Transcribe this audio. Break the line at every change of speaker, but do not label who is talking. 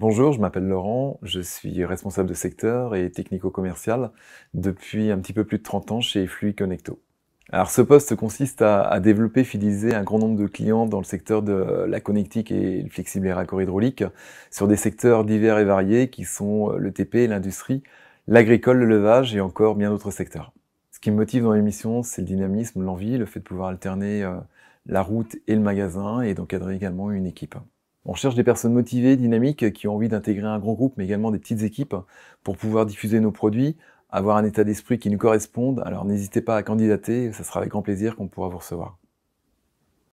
Bonjour, je m'appelle Laurent, je suis responsable de secteur et technico-commercial depuis un petit peu plus de 30 ans chez Fluid Connecto. Alors ce poste consiste à, développer, fidéliser un grand nombre de clients dans le secteur de la connectique et le flexible et raccord hydraulique sur des secteurs divers et variés qui sont euh, le TP, l'industrie, l'agricole, le levage et encore bien d'autres secteurs. Ce qui me motive dans l'émission, c'est le dynamisme, l'envie, le fait de pouvoir alterner euh, la route et le magasin et d'encadrer également une équipe. On cherche des personnes motivées, dynamiques, qui ont envie d'intégrer un grand groupe, mais également des petites équipes, pour pouvoir diffuser nos produits, avoir un état d'esprit qui nous corresponde. Alors n'hésitez pas à candidater, ça sera avec grand plaisir qu'on pourra vous recevoir.